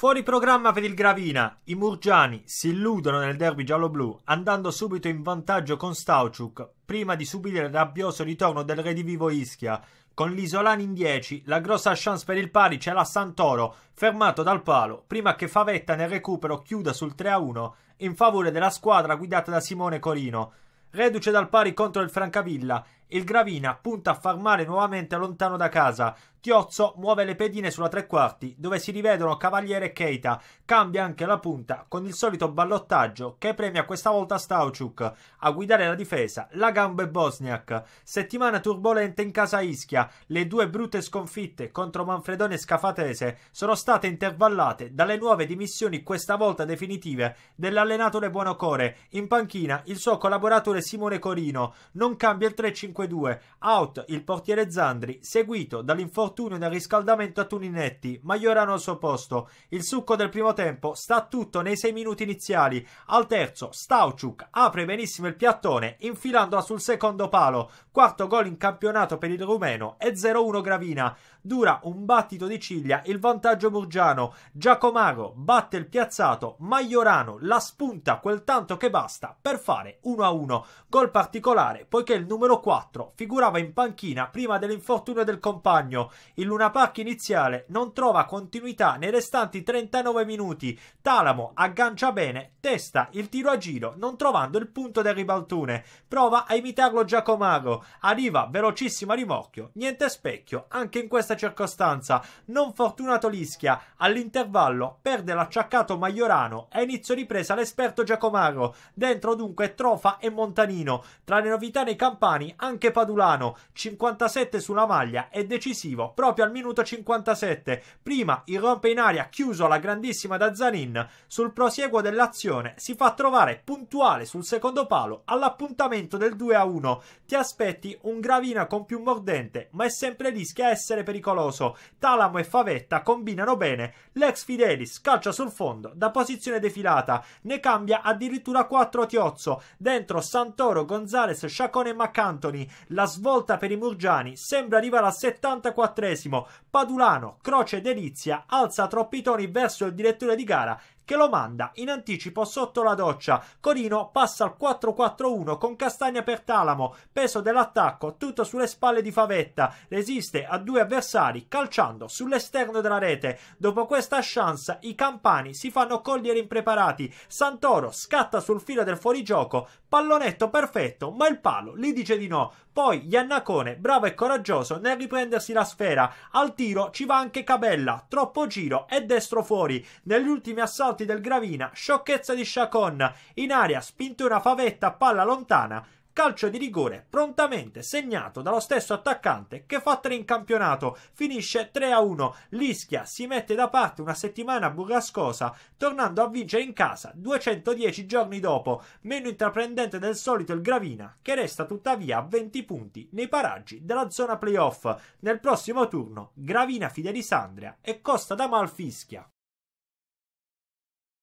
Fuori programma per il Gravina, i Murgiani si illudono nel derby giallo andando subito in vantaggio con Stauciuk, prima di subire il rabbioso ritorno del redivivo Ischia. Con l'Isolani in 10, la grossa chance per il pari c'è la Santoro, fermato dal palo, prima che Favetta nel recupero chiuda sul 3-1 in favore della squadra guidata da Simone Corino. Reduce dal pari contro il Francavilla, il Gravina punta a far male nuovamente lontano da casa. Chiozzo muove le pedine sulla tre quarti, dove si rivedono Cavaliere e Keita. Cambia anche la punta con il solito ballottaggio che premia questa volta Stauciuk. A guidare la difesa, la gamba è Bosniak. Settimana turbolenta in casa Ischia. Le due brutte sconfitte contro Manfredone e Scafatese sono state intervallate dalle nuove dimissioni, questa volta definitive, dell'allenatore Buonocore. In panchina il suo collaboratore Simone Corino. Non cambia il 3-5 5-2, out il portiere Zandri, seguito dall'infortunio del riscaldamento a Tuninetti, Maiorano al suo posto. Il succo del primo tempo sta tutto nei 6 minuti iniziali. Al terzo, Stauciuk apre benissimo il piattone, infilandola sul secondo palo. Quarto gol in campionato per il rumeno e 0-1 Gravina. Dura un battito di ciglia il vantaggio murgiano. Giacomago batte il piazzato, Maiorano la spunta quel tanto che basta per fare 1-1. Gol particolare poiché il numero 4 4 figurava in panchina prima dell'infortunio del compagno. Il Lunapark iniziale non trova continuità nei restanti 39 minuti. Talamo aggancia bene, testa il tiro a giro, non trovando il punto del ribaltone. Prova a imitarlo Giacomago. Arriva velocissima rimorchio, niente specchio, anche in questa circostanza. Non fortunato Lischia, all'intervallo perde l'acciaccato Maiorano e inizio ripresa l'esperto Giacomago. Dentro dunque Trofa e Montanino. Tra le novità nei campani anche anche Padulano, 57 sulla maglia, è decisivo proprio al minuto 57. Prima irrompe in aria chiuso alla grandissima da Zanin. Sul prosieguo dell'azione si fa trovare puntuale sul secondo palo all'appuntamento del 2 a 1. Ti aspetti un gravina con più mordente, ma è sempre rischia essere pericoloso. Talamo e Favetta combinano bene. L'ex Fidelis calcia sul fondo da posizione defilata, ne cambia addirittura 4 Tiozzo. Dentro Santoro, Gonzales, Sciacone e McAntony Berlusconi, la svolta per i Murgiani sembra arrivare al 74esimo, Padulano, Croce Delizia alza troppi toni verso il direttore di gara, che lo manda in anticipo sotto la doccia. Corino passa al 4-4-1 con Castagna per Talamo, peso dell'attacco tutto sulle spalle di Favetta, resiste a due avversari calciando sull'esterno della rete. Dopo questa chance i campani si fanno cogliere impreparati, Santoro scatta sul filo del fuorigioco, pallonetto perfetto ma il palo gli dice di no. Poi Iannacone, bravo e coraggioso nel riprendersi la sfera, al tiro ci va anche Cabella, troppo giro e destro fuori. Negli ultimi assalti salti del Gravina, sciocchezza di Chacon, in aria spinta una favetta palla lontana, calcio di rigore prontamente segnato dallo stesso attaccante che fa 3 in campionato, finisce 3 a 1. L'Ischia si mette da parte una settimana burrascosa, tornando a vincere in casa 210 giorni dopo, meno intraprendente del solito il Gravina, che resta tuttavia a 20 punti nei paraggi della zona playoff. Nel prossimo turno, Gravina Fidelisandria e Costa da Malfischia.